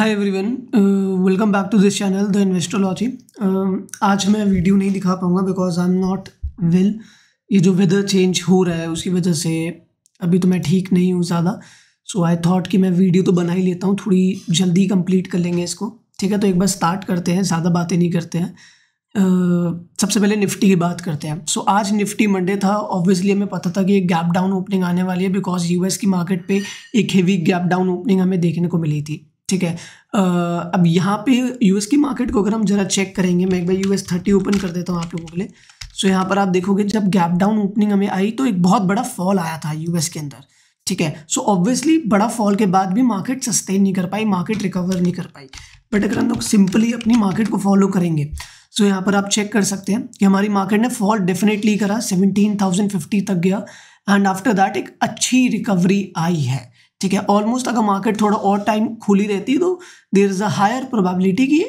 hi everyone welcome back to this channel the Investology आज मैं वीडियो नहीं दिखा पाऊँगा because I am not well ये जो वेदर चेंज हो रहा है उसकी वजह से अभी तो मैं ठीक नहीं हूँ ज़्यादा सो आई थॉट कि मैं वीडियो तो बना ही लेता हूँ थोड़ी जल्दी कंप्लीट कर लेंगे इसको ठीक है तो एक बार स्टार्ट करते हैं ज़्यादा बातें नहीं करते हैं uh, सबसे पहले निफ्टी की बात करते हैं सो so, आज निफ्टी मंडे था ऑब्वियसली हमें पता था कि एक गैप डाउन ओपनिंग आने वाली है बिकॉज यूएस की मार्केट पे एक हेवी गैप डाउन ओपनिंग हमें देखने को मिली थी ठीक है अब यहाँ पे यूएस की मार्केट को अगर हम जरा चेक करेंगे मैं एक बार यूएस थर्टी ओपन कर देता हूँ आप लोगों के लिए सो यहाँ पर आप देखोगे जब गैप डाउन ओपनिंग हमें आई तो एक बहुत बड़ा फॉल आया था यूएस के अंदर ठीक है सो ऑब्वियसली बड़ा फॉल के बाद भी मार्केट सस्टेन नहीं कर पाई मार्केट रिकवर नहीं कर पाई बट अगर हम लोग सिंपली अपनी मार्केट को फॉलो करेंगे सो यहाँ पर आप चेक कर सकते हैं कि हमारी मार्केट ने फॉल डेफिनेटली करा सेवनटीन थाउजेंड फिफ्टी तक गया एंड आफ्टर दैट एक अच्छी रिकवरी आई है ठीक है ऑलमोस्ट अगर मार्केट थोड़ा और टाइम खुली रहती तो there is a higher probability कि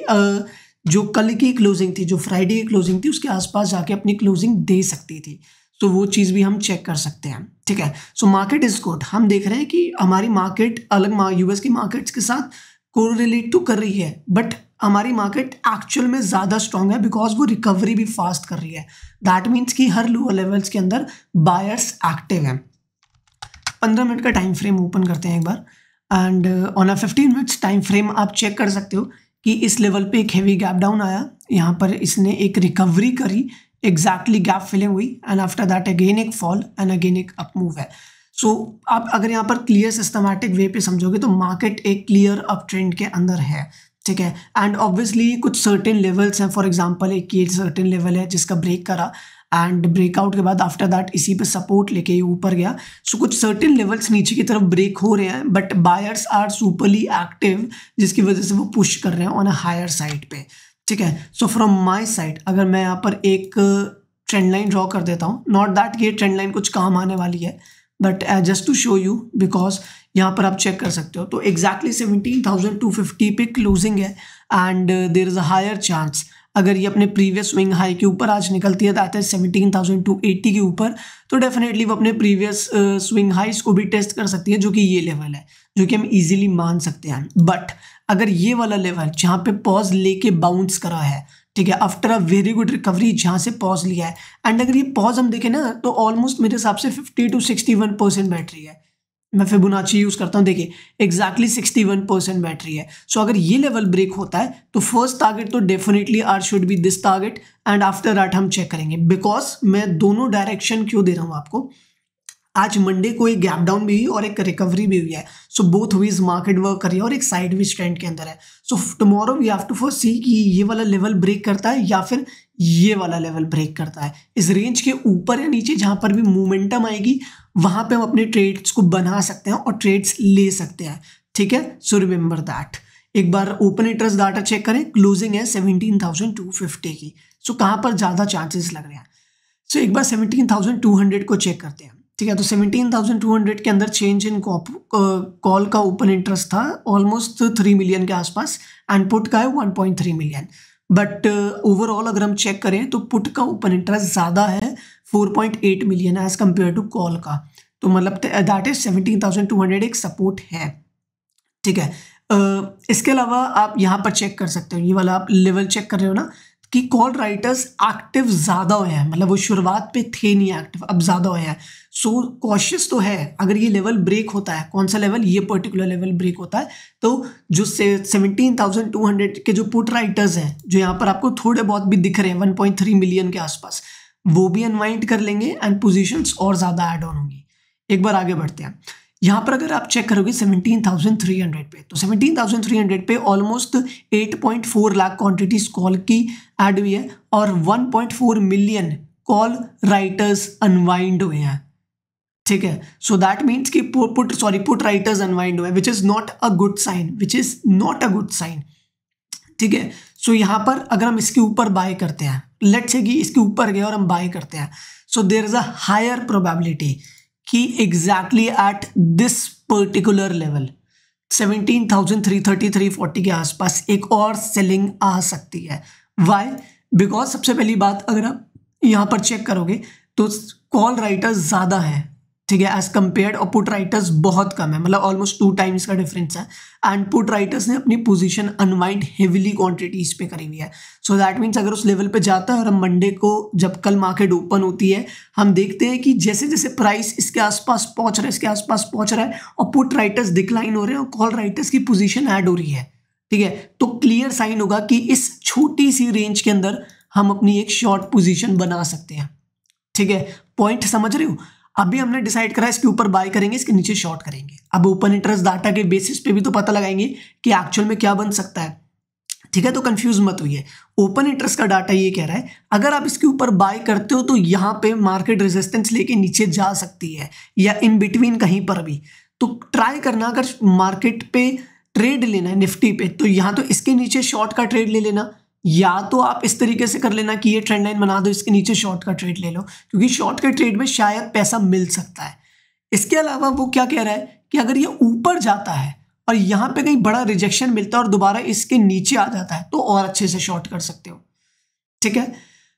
जो कल की क्लोजिंग थी जो फ्राइडे की क्लोजिंग थी उसके आसपास जाके अपनी क्लोजिंग दे सकती थी तो वो चीज़ भी हम चेक कर सकते हैं ठीक है सो मार्केट इज गुड हम देख रहे हैं कि हमारी मार्केट अलग यूएस की मार्केट्स के साथ कोरिलेट तो कर रही है बट हमारी मार्केट एक्चुअल में ज़्यादा स्ट्रॉन्ग है बिकॉज वो रिकवरी भी फास्ट कर रही है दैट मीन्स कि हर लोअर लेवल्स के अंदर बायर्स एक्टिव हैं पंद्रह मिनट का टाइम फ्रेम ओपन करते हैं एक बार and on a fifteen minutes time frame आप चेक कर सकते हो कि इस लेवल पे एक हैवी गैप डाउन आया यहाँ पर इसने एक रिकवरी करी एग्जैक्टली गैप फिलिंग हुई एंड आफ्टर दैट अगेन एक फॉल एंड अगेन एक अप मूव है सो so, आप अगर यहाँ पर क्लियर सिस्टमैटिक वे पे समझोगे तो मार्केट एक क्लियर अप ट्रेंड के अंदर है ठीक है एंड ऑब्वियसली कुछ सर्टेन लेवल्स हैं फॉर एग्जाम्पल एक ये सर्टेन लेवल है जिसका ब्रेक करा एंड ब्रेकआउट के बाद आफ्टर दैट इसी पे सपोर्ट लेके ऊपर गया सो so, कुछ सर्टेन लेवल्स नीचे की तरफ ब्रेक हो रहे हैं but buyers are superly active जिसकी वजह से वो पुश कर रहे हैं ऑन अ हायर साइड पे ठीक है सो फ्रॉम माई साइड अगर मैं यहाँ पर एक ट्रेंड लाइन ड्रॉ कर देता हूँ नॉट दैट ये ट्रेंड लाइन कुछ काम आने वाली है but just to show you because यहाँ पर आप चेक कर सकते हो तो exactly seventeen thousand two fifty पे क्लोजिंग है and there is a higher chance अगर ये अपने प्रीवियस स्विंग हाई के ऊपर आज निकलती है तो आते हैं सेवनटीन थाउजेंड टू एट्टी के ऊपर तो डेफिनेटली वो अपने प्रीवियस स्विंग हाइस को भी टेस्ट कर सकती है जो कि ये लेवल है जो कि हम इजीली मान सकते हैं बट अगर ये वाला लेवल जहाँ पे पॉज लेके बाउंस करा है ठीक है after a very good recovery जहाँ से पॉज लिया है एंड अगर ये पॉज हम देखें ना तो ऑलमोस्ट मेरे हिसाब से fifty to sixty one percent battery है मैं फिबोनाची यूज़ करता हूँ देखिए exactly sixty one percent battery है सो so, अगर ये लेवल ब्रेक होता है तो फर्स्ट टारगेट तो definitely are should be this target and after that हम चेक करेंगे बिकॉज मैं दोनों डायरेक्शन क्यों दे रहा हूँ आपको आज मंडे को एक गैप डाउन भी हुई और एक रिकवरी भी हुई है सो बोथ हुई मार्केट वर्क कर रही है और एक साइड वी ट्रेंड के अंदर है so tomorrow we have to foresee कि ये वाला लेवल ब्रेक करता है या फिर ये वाला लेवल ब्रेक करता है इस रेंज के ऊपर या नीचे जहाँ पर भी मोमेंटम आएगी वहाँ पे हम अपने ट्रेड्स को बना सकते हैं और ट्रेड्स ले सकते हैं ठीक है सो रिमेंबर दैट एक बार ओपन इंटरेस्ट डाटा चेक करें क्लोजिंग है सेवनटीन थाउजेंड टू फिफ्टी की सो so, कहाँ पर ज़्यादा चांसेस लग रहे हैं सो so, एक बार सेवनटीन थाउजेंड टू हंड्रेड को चेक करते हैं ठीक है तो सेवनटीन थाउजेंड टू हंड्रेड के अंदर चेंज इन कॉल का ओपन इंटरेस्ट था ऑलमोस्ट थ्री मिलियन के आसपास एंड पुट का है one point three million but overall अगर हम चेक करें तो पुट का ओपन इंटरेस्ट ज़्यादा है four point eight million as compare to call का तो मतलब that is seventeen thousand two hundred एक सपोर्ट है ठीक है uh, इसके अलावा आप यहाँ पर चेक कर सकते हो ये वाला आप लेवल चेक कर रहे हो ना कि कॉल राइटर्स एक्टिव ज़्यादा हुए हैं मतलब वो शुरुआत पे थे नहीं एक्टिव अब ज़्यादा हुए हैं सो कॉशियस तो है अगर ये लेवल ब्रेक होता है कौन सा लेवल ये पर्टिकुलर लेवल ब्रेक होता है तो जो सेवनटीन थाउजेंड टू हंड्रेड के जो पुट राइटर्स हैं जो यहाँ पर आपको थोड़े बहुत भी दिख रहे हैं वन पॉइंट थ्री मिलियन के आसपास वो भी अनवाइंड कर लेंगे एंड पोजिशंस और ज़्यादा ऐड ऑन होंगी एक बार आगे बढ़ते हैं यहाँ पर अगर आप चेक करोगे 17,300 पे तो 17,300 पे ऑलमोस्ट 8.4 लाख क्वांटिटीज कॉल की ऐड हुई है और 1.4 मिलियन कॉल राइटर्स अनवाइंड हुए हैं ठीक है सो दैट मीन्स कि put sorry put writers unwind हुए which is not a good sign which is not a good sign ठीक है सो यहाँ पर अगर हम इसके ऊपर बाय करते हैं लेट्स से कि इसके ऊपर गए और हम बाय करते हैं so there is a higher probability कि exactly at this particular level 17,333.40 के आसपास एक और सेलिंग आ सकती है वाई बिकॉज सबसे पहली बात अगर आप यहाँ पर चेक करोगे तो कॉल राइटर ज़्यादा है ठीक है एज कम्पेयर और पुट राइटर्स बहुत कम है मतलब ऑलमोस्ट टू टाइम्स का डिफरेंस है एंड पुट राइटर्स ने अपनी पोजीशन अनवाइंड हेविली क्वांटिटीज पे करी हुई है सो दैट मीन्स अगर उस लेवल पे जाता है और हम मंडे को जब कल मार्केट ओपन होती है हम देखते हैं कि जैसे जैसे प्राइस इसके आसपास पहुंच रहा है इसके आसपास पहुंच रहा है और पुट राइटर्स डिक्लाइन हो रहे हैं और कॉल राइटर्स की पोजिशन ऐड हो रही है ठीक है तो क्लियर साइन होगा कि इस छोटी सी रेंज के अंदर हम अपनी एक शॉर्ट पोजिशन बना सकते हैं ठीक है पॉइंट समझ रहे हो अभी हमने डिसाइड करा इसके ऊपर बाय करेंगे इसके नीचे शॉर्ट करेंगे अब ओपन इंटरेस्ट डाटा के बेसिस पे भी तो पता लगाएंगे कि एक्चुअल में क्या बन सकता है ठीक है तो कंफ्यूज मत है ओपन इंटरेस्ट का डाटा ये कह रहा है अगर आप इसके ऊपर बाय करते हो तो यहाँ पे मार्केट रेजिस्टेंस लेके नीचे जा सकती है या इन बिटवीन कहीं पर भी तो ट्राई करना अगर मार्केट पे ट्रेड लेना है निफ्टी पे तो यहाँ तो इसके नीचे शॉर्ट का ट्रेड ले लेना या तो आप इस तरीके से कर लेना कि ये ट्रेंड लाइन बना दो इसके नीचे शॉर्ट का ट्रेड ले लो क्योंकि शॉर्ट के ट्रेड में शायद पैसा मिल सकता है इसके अलावा वो क्या कह रहा है कि अगर ये ऊपर जाता है और यहाँ पे कहीं बड़ा रिजेक्शन मिलता है और दोबारा इसके नीचे आ जाता है तो और अच्छे से शॉर्ट कर सकते हो ठीक है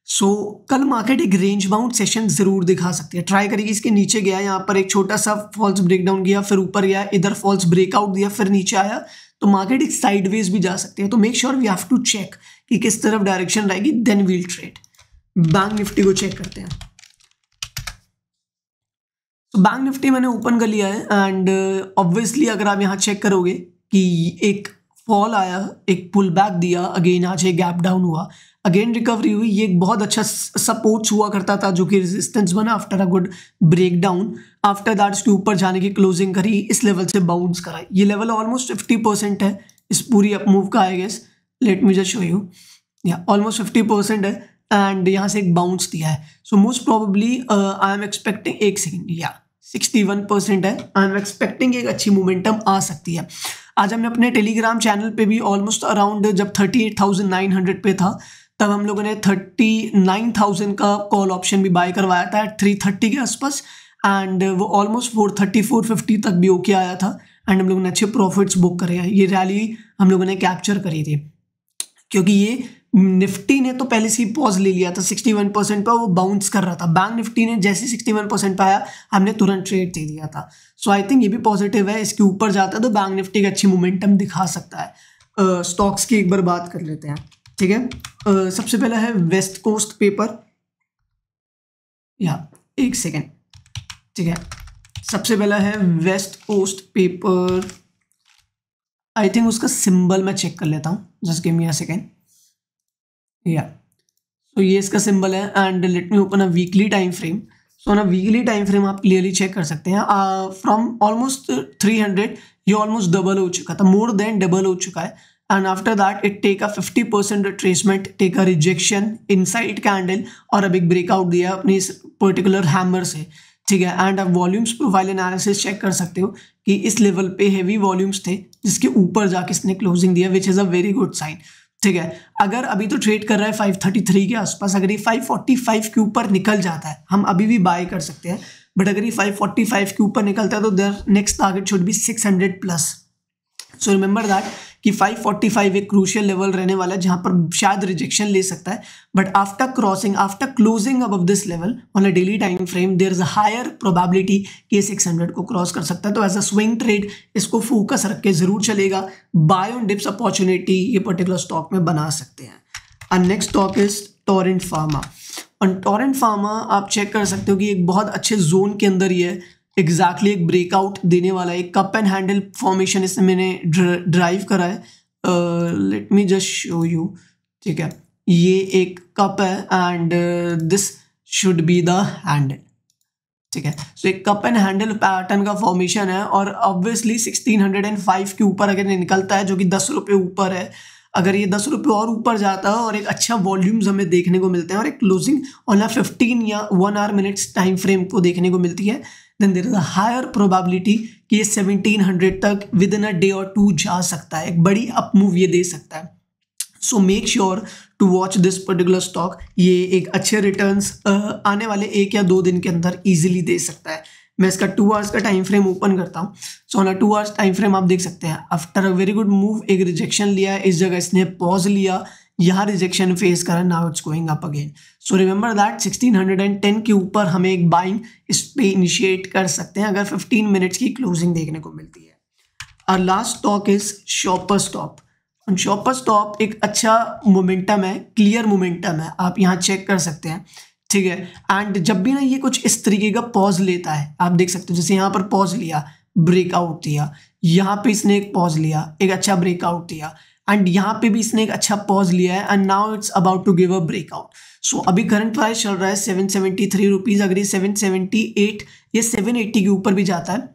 सो so, कल मार्केट एक रेंज बाउंड सेशन ज़रूर दिखा सकती है ट्राई करेगी इसके नीचे गया यहाँ पर एक छोटा सा फॉल्स ब्रेकडाउन गया फिर ऊपर गया इधर फॉल्स ब्रेकआउट दिया फिर नीचे आया तो मार्केट एक साइडवेज भी जा सकती है तो make sure we have to check कि किस तरफ डायरेक्शन रहेगी then we'll trade Bank Nifty को चेक करते हैं तो बैंक निफ्टी मैंने ओपन कर लिया है एंड ऑब्वियसली uh, अगर आप यहाँ चेक करोगे कि एक फॉल आया एक पुल बैक दिया अगेन आज एक गैप डाउन हुआ अगेन रिकवरी हुई ये एक बहुत अच्छा सपोर्ट हुआ करता था जो कि रेजिस्टेंस बना after a good break down after that उसके ऊपर जाने की क्लोजिंग करी इस लेवल से बाउंस कराई ये लेवल ऑलमोस्ट फिफ्टी परसेंट है इस पूरी अपमूव का I guessed let me just show you या ऑलमोस्ट फिफ्टी परसेंट है एंड यहाँ से एक बाउंस दिया है so most probably I am expecting एक सेकेंड या सिक्सटी वन परसेंट है आई एम एक्सपेक्टिंग एक अच्छी मोमेंटम आ सकती है आज हमने अपने टेलीग्राम चैनल पे भी ऑलमोस्ट अराउंड जब thirty eight thousand nine hundred पे था तब हम लोगों ने थर्टी नाइन थाउजेंड का कॉल ऑप्शन भी बाय करवाया था थ्री थर्टी के आसपास एंड वो almost four thirty four fifty तक भी ओके आया था एंड हम लोगों ने अच्छे प्रॉफिट्स बुक करे हैं ये रैली हम लोगों ने कैप्चर करी थी क्योंकि ये निफ्टी ने तो पहले से ही पॉज ले लिया था 61 परसेंट पर वो बाउंस कर रहा था बैंक निफ्टी ने जैसे 61 परसेंट पर आया हमने तुरंत ट्रेड दे दिया था सो आई थिंक ये भी पॉजिटिव है इसके ऊपर जाता है तो बैंक निफ्टी का अच्छी मोमेंटम दिखा सकता है स्टॉक्स uh, की एक बार बात कर लेते हैं ठीक है uh, सबसे पहला है वेस्ट कोस्ट पेपर या एक सेकेंड ठीक है सबसे पहला है वेस्ट कोस्ट पेपर आई थिंक उसका सिंबल मैं चेक कर लेता हूँ just give me a second या सो ये इसका सिंबल है and let me open a weekly time frame so ना वीकली टाइम फ्रेम आप क्लियरली चेक कर सकते हैं फ्रॉम ऑलमोस्ट थ्री हंड्रेड ये ऑलमोस्ट डबल हो चुका था मोर देन डबल हो चुका है and after that it take a 50% retracement take a rejection inside candle और अब एक ब्रेकआउट दिया अपनी इस पर्टिकुलर हैमर से ठीक है एंड आप वॉल्यूम्स वाइल एनालिसिस चेक कर सकते हो कि इस लेवल पे हेवी वॉल्यूम्स थे जिसके ऊपर जाके इसने क्लोजिंग दिया which is a very good sign ठीक है अगर अभी तो ट्रेड कर रहा है 533 के आसपास अगर ये 545 के ऊपर निकल जाता है हम अभी भी बाय कर सकते हैं बट अगर ये 545 के ऊपर निकलता है तो there next target should be 600 plus so remember that कि 545 एक क्रूशियल लेवल रहने वाला है जहां पर शायद रिजेक्शन ले सकता है but after crossing after closing अब this level on a daily time frame there is a higher probability कि सिक्स को क्रॉस कर सकता है तो एज अ स्विंग ट्रेड इसको फोकस रख के ज़रूर चलेगा बाय ऑन डिप्स अपॉर्चुनिटी ये पर्टिकुलर स्टॉक में बना सकते हैं and next stock is Torrent Pharma और टॉरेंट फार्मा आप चेक कर सकते हो कि एक बहुत अच्छे जोन के अंदर ये है एग्जैक्टली एक ब्रेकआउट देने वाला एक कप एंड हैंडल फॉर्मेशन इसमें मैंने ड्राइव करा है let me just show you ठीक है ये एक कप है and this should be the handle ठीक है सो एक कप एंड हैंडल पैटर्न का फॉर्मेशन है और obviously sixteen hundred and five के ऊपर अगर निकलता है जो कि दस रुपये ऊपर है अगर ये दस रुपये और ऊपर जाता है और एक अच्छा वॉल्यूम्स हमें देखने को मिलते हैं और एक क्लोजिंग ऑन फिफ्टीन या one hour minutes time frame को देखने को मिलती है then there is a higher probability कि ये 1700 तक विद इन अ डे और टू जा सकता है एक बड़ी अप मूव ये दे सकता है so make sure to watch this particular stock ये एक अच्छे रिटर्न आने वाले एक या दो दिन के अंदर ईजिली दे सकता है मैं इसका टू आवर्स का टाइम फ्रेम ओपन करता हूँ सो ना टू आवर्स टाइम फ्रेम आप देख सकते हैं after a very good move एक रिजेक्शन लिया इस जगह इसने पॉज लिया यहाँ रिजेक्शन फेस करा now it's going up again so remember that 1610 के ऊपर हमें एक बाइंग इस पे इनिशिएट कर सकते हैं अगर 15 मिनट्स की क्लोजिंग देखने को मिलती है और last stock is Shoppers Stop Shoppers Stop एक अच्छा मोमेंटम है क्लियर मोमेंटम है आप यहाँ चेक कर सकते हैं ठीक है एंड जब भी ना ये कुछ इस तरीके का पॉज लेता है आप देख सकते हो जैसे यहाँ पर पॉज लिया ब्रेकआउट दिया यहाँ पे इसने एक पॉज लिया एक अच्छा ब्रेकआउट दिया एंड यहाँ पे भी इसने एक अच्छा पॉज लिया है and now it's about to give a breakout so अभी करंट प्राइस चल रहा है सेवन सेवेंटी थ्री रुपीज़ अगर ये सेवन सेवेंटी एट या सेवन एट्टी के ऊपर भी जाता है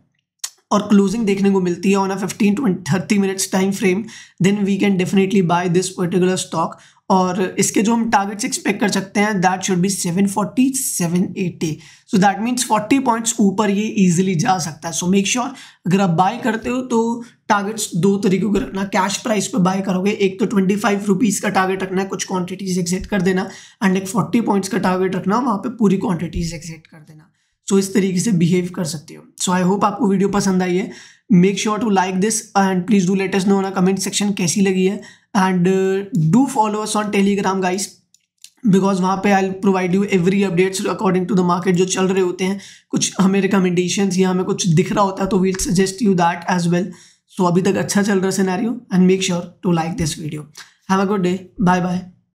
और क्लोजिंग देखने को मिलती है on a fifteen twenty thirty minutes time frame then we can definitely buy this particular stock और इसके जो हम टारगेट्स एक्सपेक्ट कर सकते हैं that should be 740 780 so that means 40 points ऊपर ये इजीली जा सकता है सो मेक श्योर अगर आप बाय करते हो तो टारगेट्स दो तरीकों के रखना कैश प्राइस पे बाय करोगे एक तो ट्वेंटी फाइव रुपीज़ का टारगेट रखना है कुछ क्वांटिटीज एग्जिट कर देना एंड एक फोर्टी पॉइंट्स का टारगेट रखना वहाँ पर पूरी क्वान्टिटीज एग्जिट कर देना सो so, इस तरीके से बिहेव कर सकते हो सो आई होप आपको वीडियो पसंद आई है make sure to like this and please do let us know ना कमेंट सेक्शन कैसी लगी है and do follow us on Telegram guys because वहाँ पे I provide you every updates according to the market जो चल रहे होते हैं कुछ हमें रिकमेंडेशन या हमें कुछ दिख रहा होता है तो we'll suggest you that as well so अभी तक अच्छा चल रहा है scenario and make sure to like this video have a good day bye bye